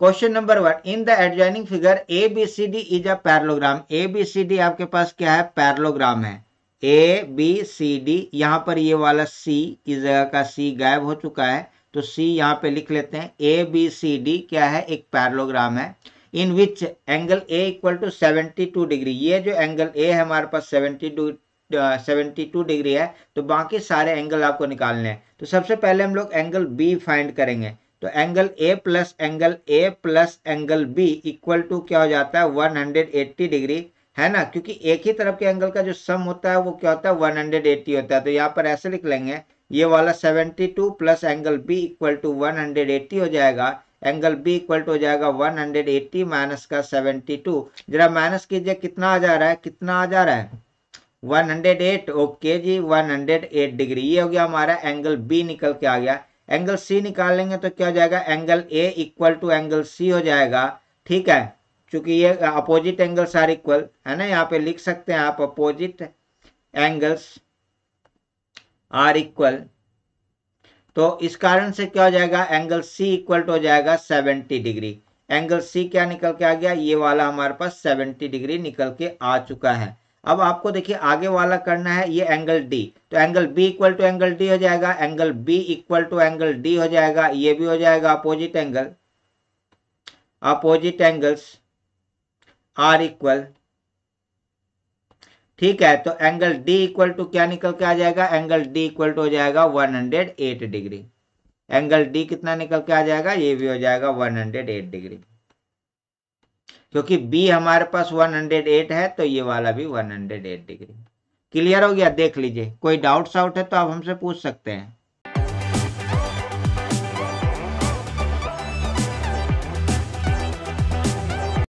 question number one in the adjoining figure A B C D is a parallelogram A B C D आपके पास क्या है parallelogram है ए B C D यहाँ पर ये वाला सी इस जगह का सी गायब हो चुका है तो सी यहाँ पे लिख लेते हैं ए बी सी डी क्या है एक पैरलोग्राम है in which angle A equal to seventy two degree ये जो एंगल ए है हमारे पास seventy two seventy two degree है तो बाकी सारे एंगल आपको निकालने हैं तो सबसे पहले हम लोग एंगल बी फाइंड करेंगे तो angle A plus angle A plus angle B equal to क्या हो जाता है 180 डिग्री है ना क्योंकि एक ही तरफ के एंगल का जो सम होता है वो क्या होता है 180 होता है तो यहाँ पर ऐसे लिख लेंगे ये वाला 72 plus angle B equal to one हो जाएगा एंगल बी इक्वल टू हो जाएगा 180 माइनस का 72 जरा माइनस कीजिए कितना आ जा रहा है कितना आ जा रहा है 108 ओके जी 108 डिग्री ये हो गया हमारा एंगल बी निकल के आ गया एंगल सी निकाल लेंगे तो क्या हो जाएगा angle A equal to angle C हो जाएगा ठीक है चूंकि ये अपोजिट एंगल्स आर इक्वल है ना यहाँ पे लिख सकते हैं आप अपोजिट एंगल्स आर इक्वल तो इस कारण से क्या हो जाएगा एंगल सी इक्वल टू हो जाएगा सेवेंटी डिग्री एंगल सी क्या निकल के आ गया ये वाला हमारे पास सेवेंटी डिग्री निकल के आ चुका है अब आपको देखिए आगे वाला करना है ये एंगल डी तो angle B equal to angle D हो जाएगा angle B equal to angle D हो जाएगा ये भी हो जाएगा opposite angle opposite angles are equal ठीक है तो एंगल डी इक्वल टू क्या निकल के आ जाएगा एंगल डी इक्वल टू हो जाएगा 108 डिग्री एंगल डी कितना निकल के आ जाएगा ये भी हो जाएगा 108 डिग्री क्योंकि बी हमारे पास 108 है तो ये वाला भी 108 डिग्री क्लियर हो गया देख लीजिए कोई डाउट साउट है तो आप हमसे पूछ सकते हैं